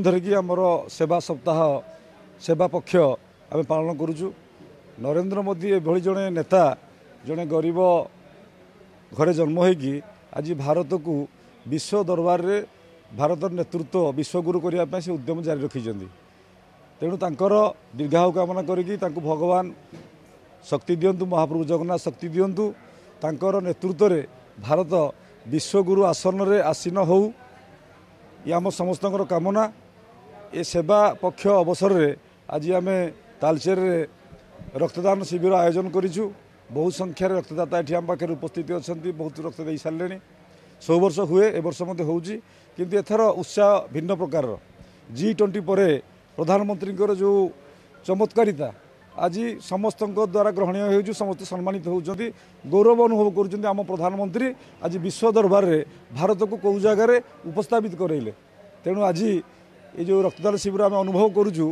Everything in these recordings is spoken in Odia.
ଧରିକି ଆମର ସେବା ସପ୍ତାହ ସେବା ପକ୍ଷ ଆମେ ପାଳନ କରୁଛୁ ନରେନ୍ଦ୍ର ମୋଦି ଏଭଳି ଜଣେ ନେତା ଜଣେ ଗରିବ ଘରେ ଜନ୍ମ ହୋଇକି ଆଜି ଭାରତକୁ ବିଶ୍ୱ ଦରବାରରେ ଭାରତର ନେତୃତ୍ୱ ବିଶ୍ୱଗୁରୁ କରିବା ପାଇଁ ସେ ଉଦ୍ୟମ ଜାରି ରଖିଛନ୍ତି ତେଣୁ ତାଙ୍କର ଦୀର୍ଘାୟୁ କାମନା କରିକି ତାଙ୍କୁ ଭଗବାନ ଶକ୍ତି ଦିଅନ୍ତୁ ମହାପ୍ରଭୁ ଜଗନ୍ନାଥ ଶକ୍ତି ଦିଅନ୍ତୁ ତାଙ୍କର ନେତୃତ୍ୱରେ ଭାରତ ବିଶ୍ୱଗୁରୁ ଆସନରେ ଆସୀନ ହେଉ ଇଏ ଆମ ସମସ୍ତଙ୍କର କାମନା ଏ ସେବା ପକ୍ଷ ଅବସରରେ ଆଜି ଆମେ ତାଲଚେରରେ ରକ୍ତଦାନ ଶିବିର ଆୟୋଜନ କରିଛୁ ବହୁ ସଂଖ୍ୟାରେ ରକ୍ତଦାତା ଏଠି ଆମ ପାଖରେ ଉପସ୍ଥିତ ଅଛନ୍ତି ବହୁତ ରକ୍ତ ଦେଇସାରିଲେଣି ସବୁ ବର୍ଷ ହୁଏ ଏ ବର୍ଷ ମଧ୍ୟ ହେଉଛି କିନ୍ତୁ ଏଥର ଉତ୍ସାହ ଭିନ୍ନ ପ୍ରକାରର ଜି ଟ୍ୱେଣ୍ଟି ପରେ ପ୍ରଧାନମନ୍ତ୍ରୀଙ୍କର ଯେଉଁ ଚମତ୍କାରିତା ଆଜି ସମସ୍ତଙ୍କ ଦ୍ୱାରା ଗ୍ରହଣୀୟ ହେଉଛି ସମସ୍ତେ ସମ୍ମାନିତ ହେଉଛନ୍ତି ଗୌରବ ଅନୁଭବ କରୁଛନ୍ତି ଆମ ପ୍ରଧାନମନ୍ତ୍ରୀ ଆଜି ବିଶ୍ୱ ଦରବାରରେ ଭାରତକୁ କେଉଁ ଜାଗାରେ ଉପସ୍ଥାପିତ କରେଇଲେ ତେଣୁ ଆଜି ଏ ଯେଉଁ ରକ୍ତଦାନ ଶିବିର ଆମେ ଅନୁଭବ କରୁଛୁ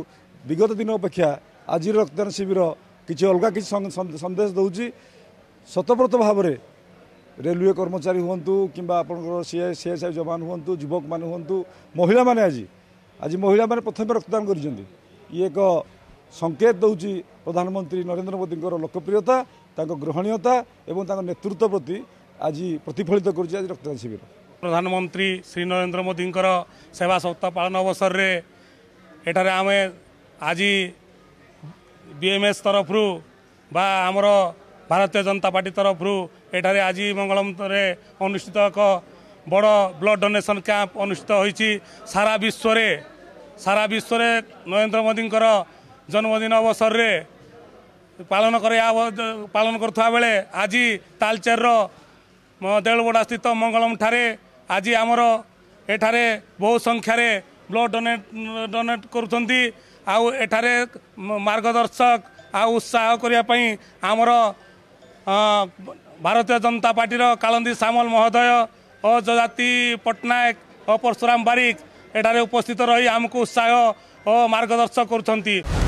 ବିଗତ ଦିନ ଅପେକ୍ଷା ଆଜିର ରକ୍ତଦାନ ଶିବିର କିଛି ଅଲଗା କିଛି ସନ୍ଦେଶ ଦେଉଛି ଶତପ୍ରତ ଭାବରେ ରେଲୱେ କର୍ମଚାରୀ ହୁଅନ୍ତୁ କିମ୍ବା ଆପଣଙ୍କର ସି ଆଇ ସି ଆଇ ଯବାନ ହୁଅନ୍ତୁ ଯୁବକମାନେ ହୁଅନ୍ତୁ ମହିଳାମାନେ ଆଜି ଆଜି ମହିଳାମାନେ ପ୍ରଥମେ ରକ୍ତଦାନ କରିଛନ୍ତି ଇଏ ଏକ ସଂକେତ ଦେଉଛି ପ୍ରଧାନମନ୍ତ୍ରୀ ନରେନ୍ଦ୍ର ମୋଦିଙ୍କର ଲୋକପ୍ରିୟତା ତାଙ୍କ ଗ୍ରହଣୀୟତା ଏବଂ ତାଙ୍କ ନେତୃତ୍ୱ ପ୍ରତି ଆଜି ପ୍ରତିଫଳିତ କରୁଛି ଆଜି ରକ୍ତଦାନ ଶିବିର ପ୍ରଧାନମନ୍ତ୍ରୀ ଶ୍ରୀ ନରେନ୍ଦ୍ର ମୋଦିଙ୍କର ସେବା ସପ୍ତାହ ପାଳନ ଅବସରରେ ଏଠାରେ ଆମେ ଆଜି ବିଏମ୍ଏସ୍ ତରଫରୁ ବା ଆମର ଭାରତୀୟ ଜନତା ପାର୍ଟି ତରଫରୁ ଏଠାରେ ଆଜି ମଙ୍ଗଳମରେ ଅନୁଷ୍ଠିତ ଏକ ବଡ଼ ବ୍ଲଡ଼ ଡୋନେସନ୍ କ୍ୟାମ୍ପ ଅନୁଷ୍ଠିତ ହୋଇଛି ସାରା ବିଶ୍ୱରେ ସାରା ବିଶ୍ୱରେ ନରେନ୍ଦ୍ର ମୋଦିଙ୍କର ଜନ୍ମଦିନ ଅବସରରେ ପାଳନ କରିବା ପାଳନ କରୁଥିବା ବେଳେ ଆଜି ତାଲଚେରର ଦେଳବଡ଼ା ସ୍ଥିତ ମଙ୍ଗଳମଠାରେ আজি ଆମର ଏଠାରେ ବହୁ ସଂଖ୍ୟାରେ ବ୍ଲଡ଼ ଡୋନେଟ୍ ଡୋନେଟ୍ କରୁଛନ୍ତି ଆଉ ଏଠାରେ ମାର୍ଗଦର୍ଶକ ଆଉ ଉତ୍ସାହ କରିବା ପାଇଁ ଆମର ଭାରତୀୟ ଜନତା ପାର୍ଟିର କାଳନ୍ଦୀ ସାମଲ ମହୋଦୟ ଓ ଯଜାତି ପଟ୍ଟନାୟକ ଓ ପରଶୁରାମ ବାରିକ ଏଠାରେ ଉପସ୍ଥିତ ରହି ଆମକୁ ଉତ୍ସାହ ଓ ମାର୍ଗଦର୍ଶକ କରୁଛନ୍ତି